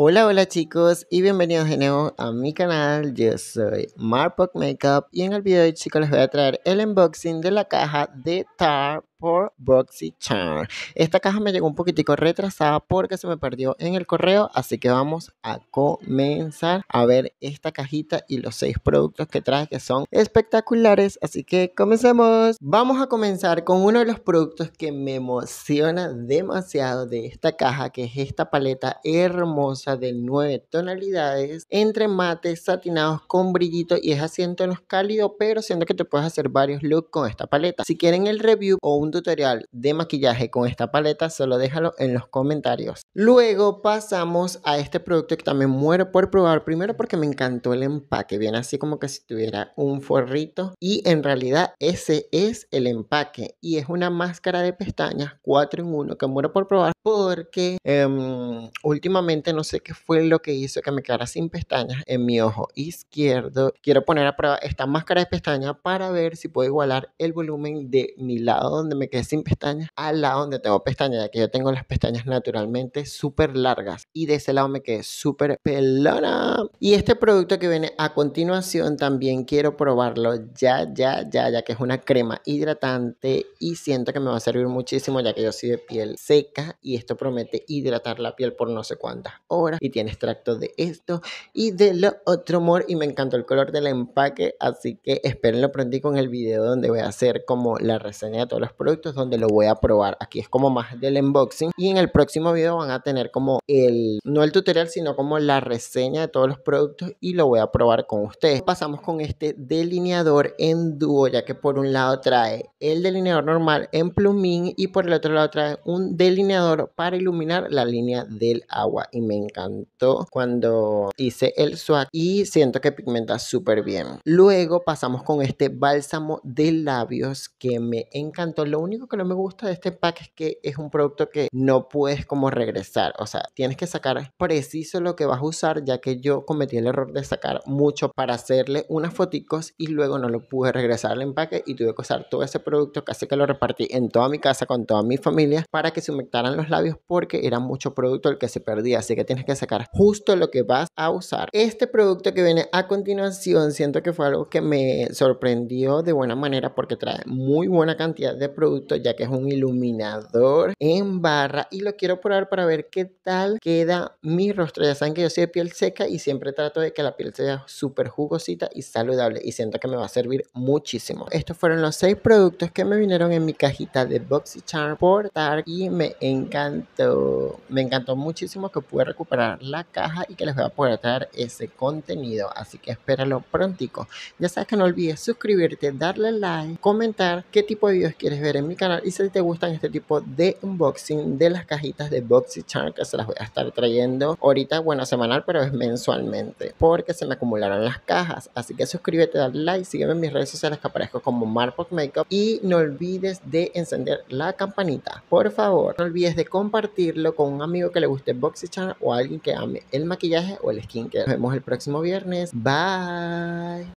Hola, hola chicos y bienvenidos de nuevo a mi canal. Yo soy Marpok Makeup y en el video de hoy chicos les voy a traer el unboxing de la caja de Tar por BoxyCharm. Esta caja me llegó un poquitico retrasada porque se me perdió en el correo, así que vamos a comenzar a ver esta cajita y los seis productos que trae que son espectaculares, así que comencemos. Vamos a comenzar con uno de los productos que me emociona demasiado de esta caja, que es esta paleta hermosa de nueve tonalidades entre mates satinados con brillito y es así en tonos cálido, pero siento que te puedes hacer varios looks con esta paleta. Si quieren el review o un tutorial de maquillaje con esta paleta, solo déjalo en los comentarios. Luego pasamos a este producto que también muero por probar. Primero porque me encantó el empaque, viene así como que si tuviera un forrito y en realidad ese es el empaque y es una máscara de pestañas 4 en 1 que muero por probar porque em, últimamente no sé qué fue lo que hizo que me quedara sin pestañas en mi ojo izquierdo. Quiero poner a prueba esta máscara de pestañas para ver si puedo igualar el volumen de mi lado donde me quedé sin pestañas al lado donde tengo pestañas, ya que yo tengo las pestañas naturalmente súper largas y de ese lado me quedé súper pelona. Y este producto que viene a continuación también quiero probarlo ya, ya, ya, ya que es una crema hidratante y siento que me va a servir muchísimo ya que yo soy de piel seca y esto promete hidratar la piel por no sé cuántas horas y tiene extracto de esto y de lo otro amor y me encantó el color del empaque así que espérenlo pronto con el video donde voy a hacer como la reseña de todos los productos donde lo voy a probar aquí es como más del unboxing y en el próximo video van a tener como el no el tutorial sino como la reseña de todos los productos y lo voy a probar con ustedes pasamos con este delineador en dúo ya que por un lado trae el delineador normal en plumín y por el otro lado trae un delineador para iluminar la línea del agua y me encantó cuando hice el swatch y siento que pigmenta súper bien. Luego pasamos con este bálsamo de labios que me encantó. Lo único que no me gusta de este pack es que es un producto que no puedes como regresar, o sea, tienes que sacar preciso lo que vas a usar ya que yo cometí el error de sacar mucho para hacerle unas foticos y luego no lo pude regresar al empaque y tuve que usar todo ese producto, casi que lo repartí en toda mi casa con toda mi familia para que se humectaran los labios porque era mucho producto el que se perdía, así que tienes que sacar justo lo que vas a usar. Este producto que viene a continuación siento que fue algo que me sorprendió de buena manera porque trae muy buena cantidad de producto ya que es un iluminador en barra y lo quiero probar para ver qué tal queda mi rostro. Ya saben que yo soy de piel seca y siempre trato de que la piel sea súper jugosita y saludable y siento que me va a servir muchísimo. Estos fueron los seis productos que me vinieron en mi cajita de BoxyCharm por Tark y me encanta me encantó muchísimo que pude recuperar la caja y que les voy a poder traer ese contenido, así que espéralo prontico. Ya sabes que no olvides suscribirte, darle like, comentar qué tipo de videos quieres ver en mi canal y si te gustan este tipo de unboxing de las cajitas de BoxyCharm que se las voy a estar trayendo ahorita, bueno, semanal, pero es mensualmente, porque se me acumularon las cajas, así que suscríbete, dale like, sígueme en mis redes sociales que aparezco como Marpok Makeup y no olvides de encender la campanita, por favor, no olvides de compartirlo con un amigo que le guste channel o alguien que ame el maquillaje o el skincare. Nos vemos el próximo viernes. Bye.